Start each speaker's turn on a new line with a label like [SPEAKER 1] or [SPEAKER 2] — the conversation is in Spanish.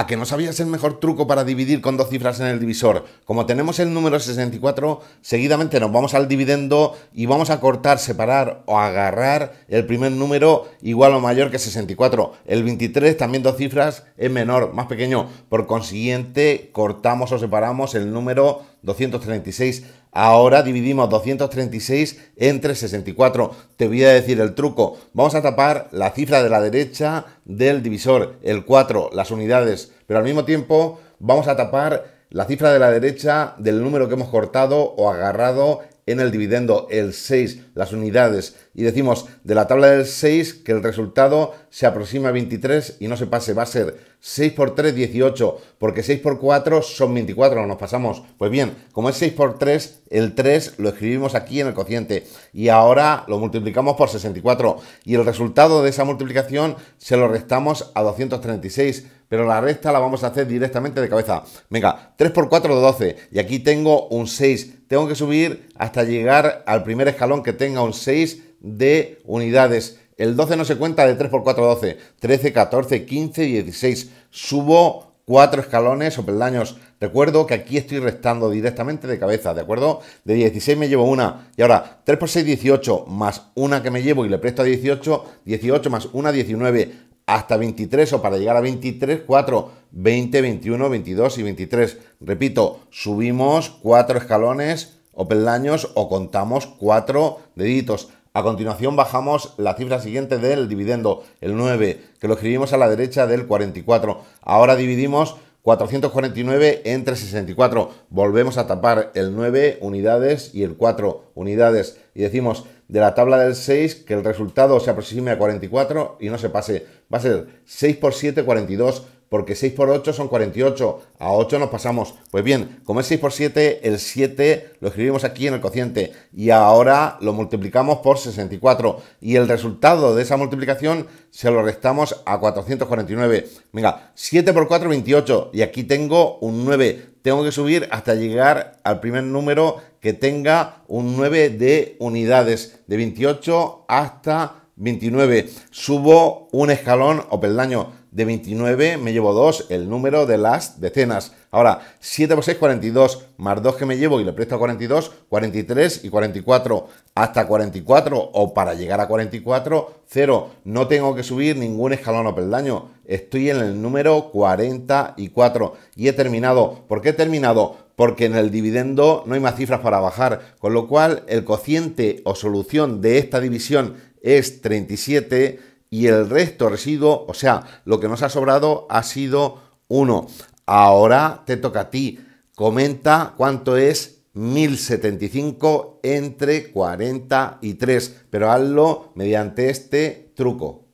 [SPEAKER 1] ¿A que no sabías el mejor truco para dividir con dos cifras en el divisor? Como tenemos el número 64, seguidamente nos vamos al dividendo y vamos a cortar, separar o agarrar el primer número igual o mayor que 64. El 23, también dos cifras, es menor, más pequeño. Por consiguiente, cortamos o separamos el número 236. Ahora dividimos 236 entre 64. Te voy a decir el truco. Vamos a tapar la cifra de la derecha del divisor, el 4, las unidades. Pero al mismo tiempo vamos a tapar la cifra de la derecha del número que hemos cortado o agarrado en el dividendo el 6, las unidades, y decimos de la tabla del 6 que el resultado se aproxima a 23 y no se pase, va a ser 6 por 3, 18, porque 6 por 4 son 24, nos pasamos. Pues bien, como es 6 por 3, el 3 lo escribimos aquí en el cociente y ahora lo multiplicamos por 64 y el resultado de esa multiplicación se lo restamos a 236 pero la resta la vamos a hacer directamente de cabeza. Venga, 3 por 4 de 12 y aquí tengo un 6. Tengo que subir hasta llegar al primer escalón que tenga un 6 de unidades. El 12 no se cuenta de 3 por 4, 12. 13, 14, 15 16. Subo 4 escalones o peldaños. Recuerdo que aquí estoy restando directamente de cabeza, ¿de acuerdo? De 16 me llevo una. Y ahora, 3 por 6, 18, más una que me llevo y le presto a 18, 18 más una, 19 hasta 23 o para llegar a 23, 4, 20, 21, 22 y 23. Repito, subimos 4 escalones o peldaños o contamos 4 deditos. A continuación bajamos la cifra siguiente del dividendo, el 9, que lo escribimos a la derecha del 44. Ahora dividimos 449 entre 64. Volvemos a tapar el 9 unidades y el 4 unidades. Y decimos de la tabla del 6, que el resultado se aproxime a 44 y no se pase. Va a ser 6 por 7, 42, porque 6 por 8 son 48, a 8 nos pasamos. Pues bien, como es 6 por 7, el 7 lo escribimos aquí en el cociente y ahora lo multiplicamos por 64 y el resultado de esa multiplicación se lo restamos a 449. Venga, 7 por 4, 28 y aquí tengo un 9. Tengo que subir hasta llegar al primer número que tenga un 9 de unidades, de 28 hasta 29. Subo un escalón o peldaño de 29, me llevo 2, el número de las decenas. Ahora, 7 por 6, 42, más 2 que me llevo y le presto 42, 43 y 44, hasta 44 o para llegar a 44, 0. No tengo que subir ningún escalón o peldaño, estoy en el número 44 y he terminado. ¿Por qué he terminado? porque en el dividendo no hay más cifras para bajar, con lo cual el cociente o solución de esta división es 37 y el resto residuo, o sea, lo que nos ha sobrado ha sido 1. Ahora te toca a ti. Comenta cuánto es 1075 entre 43, pero hazlo mediante este truco.